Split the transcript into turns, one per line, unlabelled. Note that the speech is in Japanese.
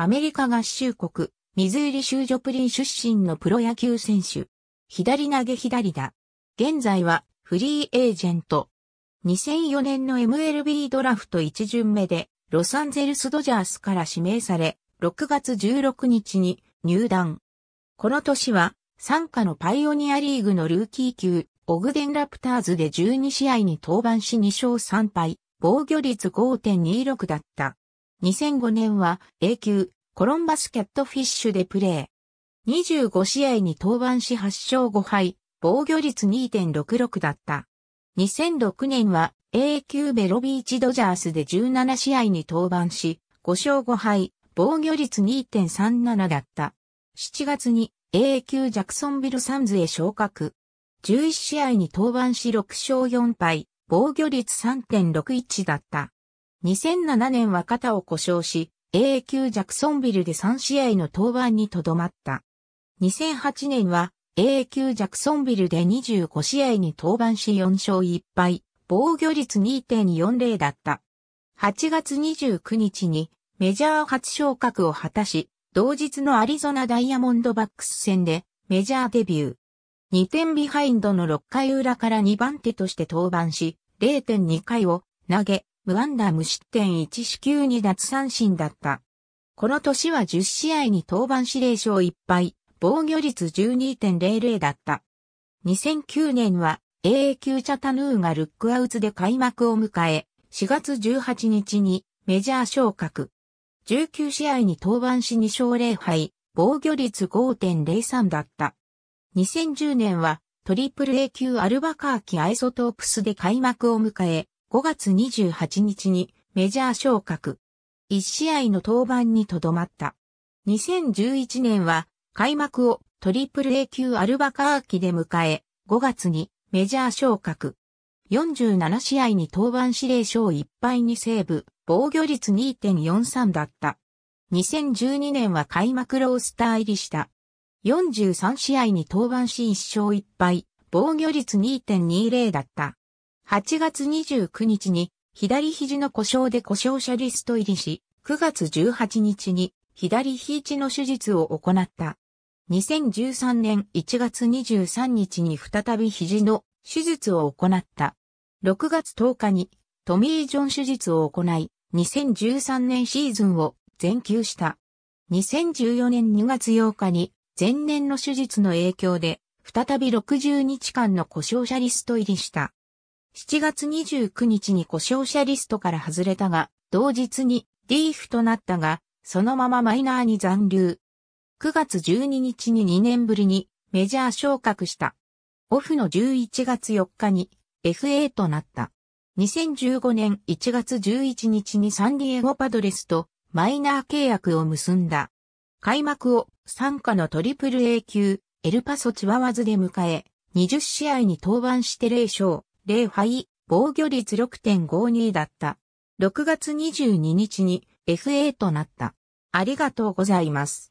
アメリカ合衆国、ミズーリ州ジョプリン出身のプロ野球選手。左投げ左打。現在はフリーエージェント。2004年の MLB ドラフト1巡目でロサンゼルスドジャースから指名され、6月16日に入団。この年は、参加のパイオニアリーグのルーキー級、オグデンラプターズで12試合に登板し2勝3敗、防御率5.26だった。2005年は A 級コロンバスキャットフィッシュでプレー。25試合に登板し8勝5敗、防御率2.66だった。2006年は A 級ベロビーチドジャースで17試合に登板し、5勝5敗、防御率2.37だった。7月に A 級ジャクソンビルサンズへ昇格。11試合に登板し6勝4敗、防御率3.61だった。2007年は肩を故障し、AA 級ジャクソンビルで3試合の登板にとどまった。2008年は AA 級ジャクソンビルで25試合に登板し4勝1敗、防御率2.40だった。8月29日にメジャー初昇格を果たし、同日のアリゾナダイヤモンドバックス戦でメジャーデビュー。2点ビハインドの6回裏から2番手として登板し、0.2回を投げ、無安打無失点1四球2奪三振だった。この年は10試合に登板指令書1敗、防御率12.00だった。2009年は AA 級チャタヌーがルックアウツで開幕を迎え、4月18日にメジャー昇格。19試合に登板し2勝0敗、防御率5.03だった。2010年はトリプル A 級アルバカーキアイソトープスで開幕を迎え、5月28日にメジャー昇格。1試合の登板にとどまった。2011年は開幕をトリプル A 級アルバカーキで迎え、5月にメジャー昇格。47試合に登板指令書を1敗にセーブ、防御率2.43だった。2012年は開幕ロースター入りした。43試合に登板し1勝1敗、防御率2.20だった。8月29日に左肘の故障で故障者リスト入りし、9月18日に左肘の手術を行った。2013年1月23日に再び肘の手術を行った。6月10日にトミー・ジョン手術を行い、2013年シーズンを全休した。2014年2月8日に前年の手術の影響で再び60日間の故障者リスト入りした。7月29日に故障者リストから外れたが、同日にリーフとなったが、そのままマイナーに残留。9月12日に2年ぶりにメジャー昇格した。オフの11月4日に FA となった。2015年1月11日にサンディエゴパドレスとマイナー契約を結んだ。開幕を参加のトリプル A 級エルパソチワワズで迎え、20試合に登板して0勝。0敗、防御率6.52だった。6月22日に FA となった。ありがとうございます。